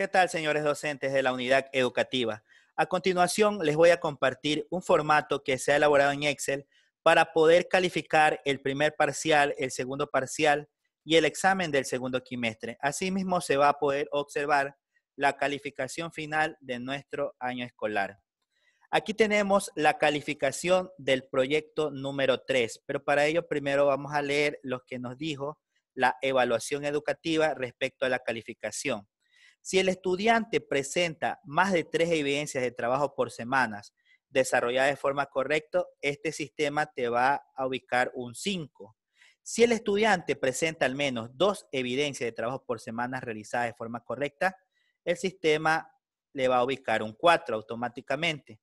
¿Qué tal, señores docentes de la unidad educativa? A continuación, les voy a compartir un formato que se ha elaborado en Excel para poder calificar el primer parcial, el segundo parcial y el examen del segundo quimestre. Asimismo, se va a poder observar la calificación final de nuestro año escolar. Aquí tenemos la calificación del proyecto número 3, pero para ello primero vamos a leer lo que nos dijo la evaluación educativa respecto a la calificación. Si el estudiante presenta más de tres evidencias de trabajo por semanas desarrolladas de forma correcta, este sistema te va a ubicar un 5. Si el estudiante presenta al menos dos evidencias de trabajo por semanas realizadas de forma correcta, el sistema le va a ubicar un 4 automáticamente.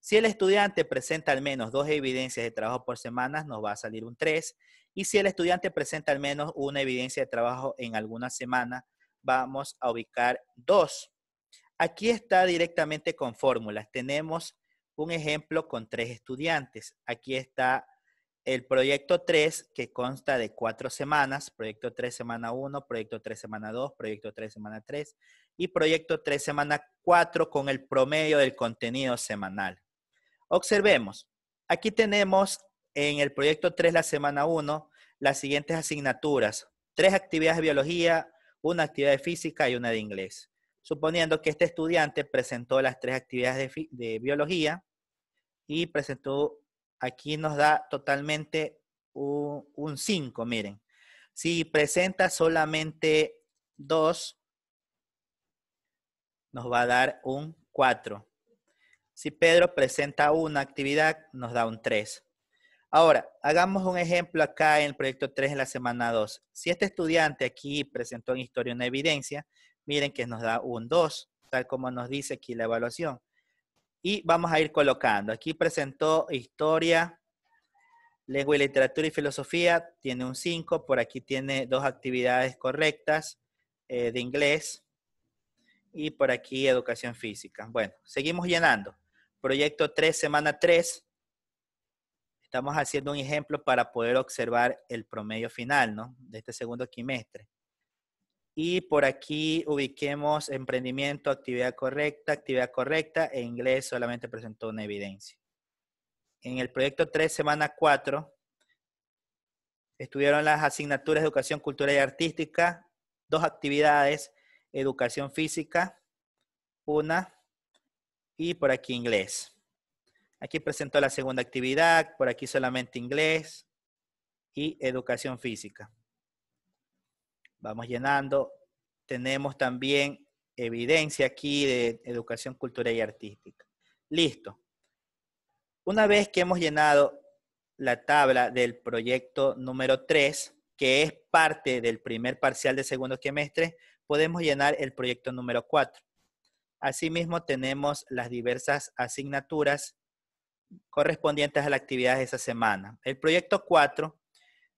Si el estudiante presenta al menos dos evidencias de trabajo por semanas, nos va a salir un 3. Y si el estudiante presenta al menos una evidencia de trabajo en alguna semana, vamos a ubicar 2. Aquí está directamente con fórmulas. Tenemos un ejemplo con tres estudiantes. Aquí está el proyecto 3, que consta de cuatro semanas, proyecto 3 semana 1, proyecto 3 semana 2, proyecto 3 semana 3 y proyecto 3 semana 4 con el promedio del contenido semanal. Observemos, aquí tenemos en el proyecto 3 la semana 1 las siguientes asignaturas. Tres actividades de biología, una actividad de física y una de inglés. Suponiendo que este estudiante presentó las tres actividades de, biología y presentó, aquí nos da totalmente un 5, miren. Si presenta solamente dos, nos va a dar un 4. Si Pedro presenta una actividad, nos da un 3. Ahora, hagamos un ejemplo acá en el proyecto 3 en la semana 2. Si este estudiante aquí presentó en historia una evidencia, miren que nos da un 2, tal como nos dice aquí la evaluación. Y vamos a ir colocando. Aquí presentó historia, lengua y literatura y filosofía, tiene un 5, por aquí tiene dos actividades correctas eh, de inglés y por aquí educación física. Bueno, seguimos llenando. Proyecto 3, semana 3, estamos haciendo un ejemplo para poder observar el promedio final, ¿no? De este segundo quimestre. Y por aquí ubiquemos emprendimiento, actividad correcta, actividad correcta, e inglés solamente presentó una evidencia. En el proyecto 3, semana 4, estuvieron las asignaturas de educación cultural y artística, dos actividades, educación física, una, y por aquí inglés. Aquí presento la segunda actividad, por aquí solamente inglés y educación física. Vamos llenando. Tenemos también evidencia aquí de educación cultural y artística. Listo. Una vez que hemos llenado la tabla del proyecto número 3, que es parte del primer parcial de segundo semestre, podemos llenar el proyecto número 4. Asimismo, tenemos las diversas asignaturas correspondientes a la actividad de esa semana. El proyecto 4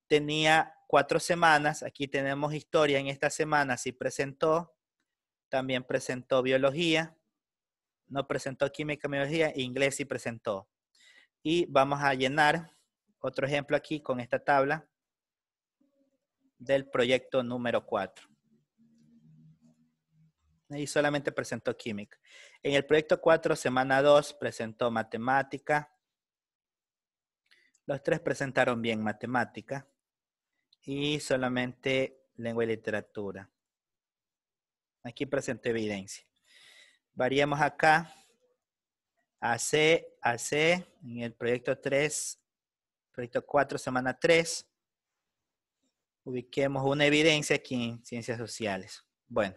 tenía cuatro semanas. Aquí tenemos historia. En esta semana Si presentó. También presentó biología. No presentó química, biología. Inglés sí presentó. Y vamos a llenar otro ejemplo aquí con esta tabla del proyecto número 4 y solamente presentó química. En el proyecto 4, semana 2, presentó matemática. Los tres presentaron bien matemática y solamente lengua y literatura. Aquí presentó evidencia. Variamos acá AC, AC. en el proyecto 3, proyecto 4, semana 3. Ubiquemos una evidencia aquí en ciencias sociales. Bueno,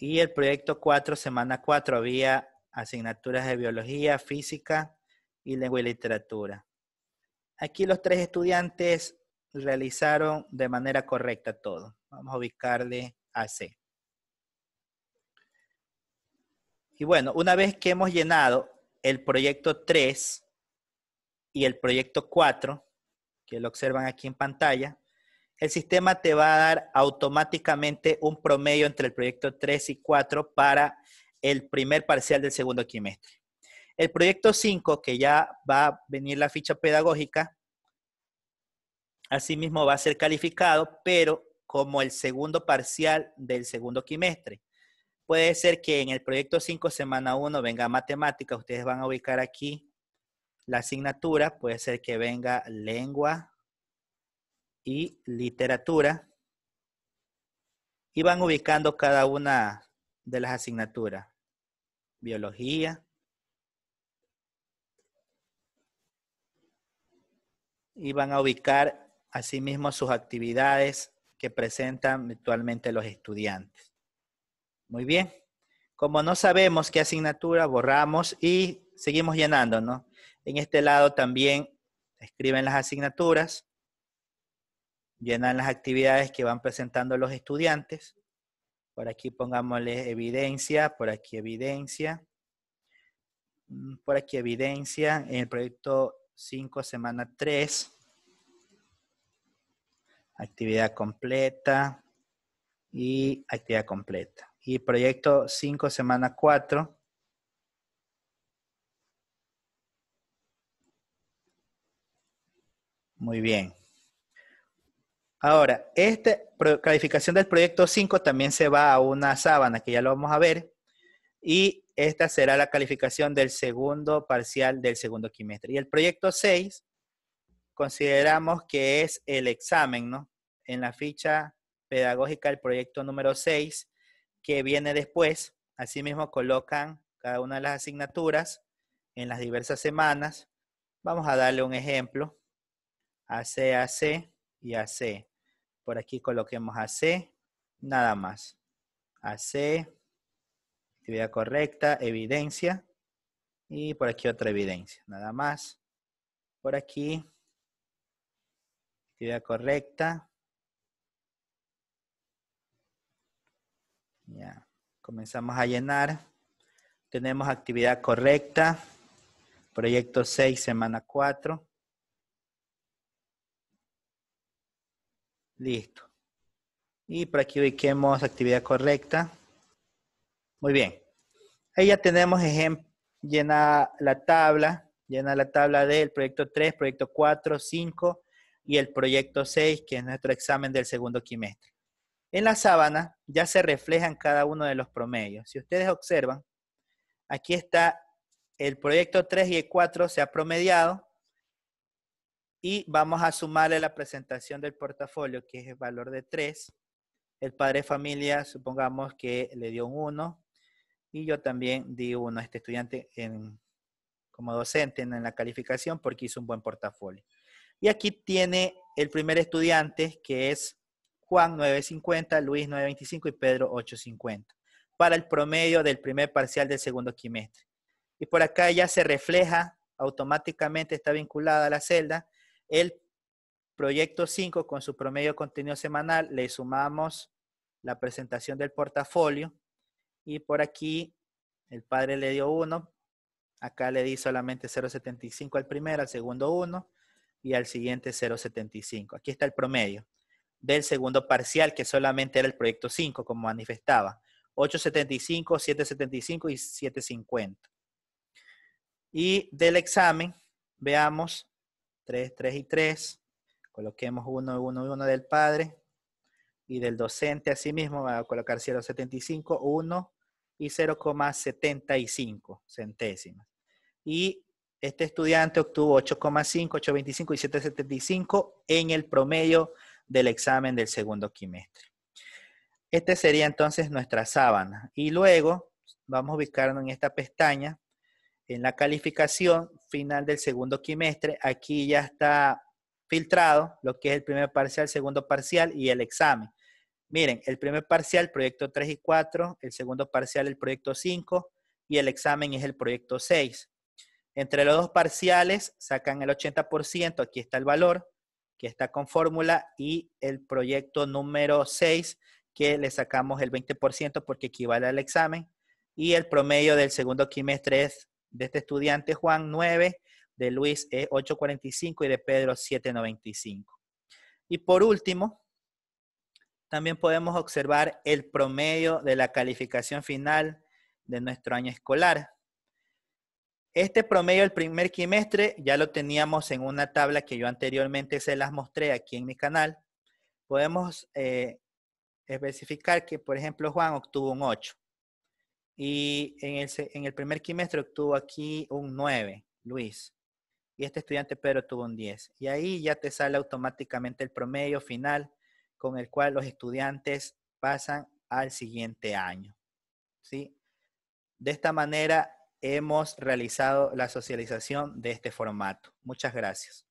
y el proyecto 4, semana 4, había asignaturas de biología, física y lengua y literatura. Aquí los tres estudiantes realizaron de manera correcta todo. Vamos a ubicarle a C. Y bueno, una vez que hemos llenado el proyecto 3 y el proyecto 4, que lo observan aquí en pantalla, el sistema te va a dar automáticamente un promedio entre el proyecto 3 y 4 para el primer parcial del segundo quimestre. El proyecto 5, que ya va a venir la ficha pedagógica, asimismo va a ser calificado, pero como el segundo parcial del segundo quimestre. Puede ser que en el proyecto 5, semana 1, venga matemática. Ustedes van a ubicar aquí la asignatura. Puede ser que venga lengua, y literatura. Y van ubicando cada una de las asignaturas. Biología. Y van a ubicar asimismo sus actividades que presentan virtualmente los estudiantes. Muy bien. Como no sabemos qué asignatura, borramos y seguimos llenando, En este lado también escriben las asignaturas llenan las actividades que van presentando los estudiantes. Por aquí pongámosle evidencia, por aquí evidencia, mm, por aquí evidencia, en el proyecto 5, semana 3, actividad completa y actividad completa. Y proyecto 5, semana 4. Muy bien. Ahora, esta calificación del proyecto 5 también se va a una sábana, que ya lo vamos a ver, y esta será la calificación del segundo parcial del segundo quimestre. Y el proyecto 6 consideramos que es el examen, ¿no? En la ficha pedagógica del proyecto número 6, que viene después, asimismo colocan cada una de las asignaturas en las diversas semanas. Vamos a darle un ejemplo. AC, AC y AC. Por aquí coloquemos AC, nada más. AC, actividad correcta, evidencia. Y por aquí otra evidencia, nada más. Por aquí, actividad correcta. Ya, comenzamos a llenar. Tenemos actividad correcta, proyecto 6, semana 4. Listo. Y por aquí ubiquemos actividad correcta. Muy bien. Ahí ya tenemos Llena la tabla. Llena la tabla del proyecto 3, proyecto 4, 5 y el proyecto 6, que es nuestro examen del segundo quimestre. En la sábana ya se reflejan cada uno de los promedios. Si ustedes observan, aquí está el proyecto 3 y el 4 se ha promediado y vamos a sumarle la presentación del portafolio, que es el valor de 3. El padre de familia, supongamos que le dio un 1 y yo también di uno a este estudiante como docente en, en la calificación porque hizo un buen portafolio. Y aquí tiene el primer estudiante que es Juan 950, Luis 925 y Pedro 850 para el promedio del primer parcial del segundo quimestre. Y por acá ya se refleja automáticamente, está vinculada a la celda el proyecto 5 con su promedio continuo semanal le sumamos la presentación del portafolio y por aquí el padre le dio 1, acá le di solamente 0.75 al primero, al segundo 1 y al siguiente 0.75. Aquí está el promedio del segundo parcial que solamente era el proyecto 5 como manifestaba. 8.75, 7.75 y 7.50. Y del examen, veamos 3, 3 y 3. Coloquemos 1, 1, 1 del padre. Y del docente asimismo va a colocar 0,75, 1 y 0,75 centésimas. Y este estudiante obtuvo 8,5, 8,25 y 7,75 en el promedio del examen del segundo quimestre. Este sería entonces nuestra sábana. Y luego vamos a ubicarnos en esta pestaña en la calificación final del segundo quimestre, aquí ya está filtrado lo que es el primer parcial, segundo parcial y el examen. Miren, el primer parcial, proyecto 3 y 4, el segundo parcial, el proyecto 5 y el examen es el proyecto 6. Entre los dos parciales sacan el 80%, aquí está el valor, que está con fórmula, y el proyecto número 6, que le sacamos el 20% porque equivale al examen, y el promedio del segundo quimestre es de este estudiante Juan 9, de Luis 8.45 eh, y de Pedro 7.95. Y por último, también podemos observar el promedio de la calificación final de nuestro año escolar. Este promedio del primer quimestre ya lo teníamos en una tabla que yo anteriormente se las mostré aquí en mi canal. Podemos eh, especificar que, por ejemplo, Juan obtuvo un 8 y en el, primer quimestre obtuvo aquí un 9, Luis, y este estudiante Pedro tuvo un 10. Y ahí ya te sale automáticamente el promedio final con el cual los estudiantes pasan al siguiente año. ¿sí? De esta manera hemos realizado la socialización de este formato. Muchas gracias.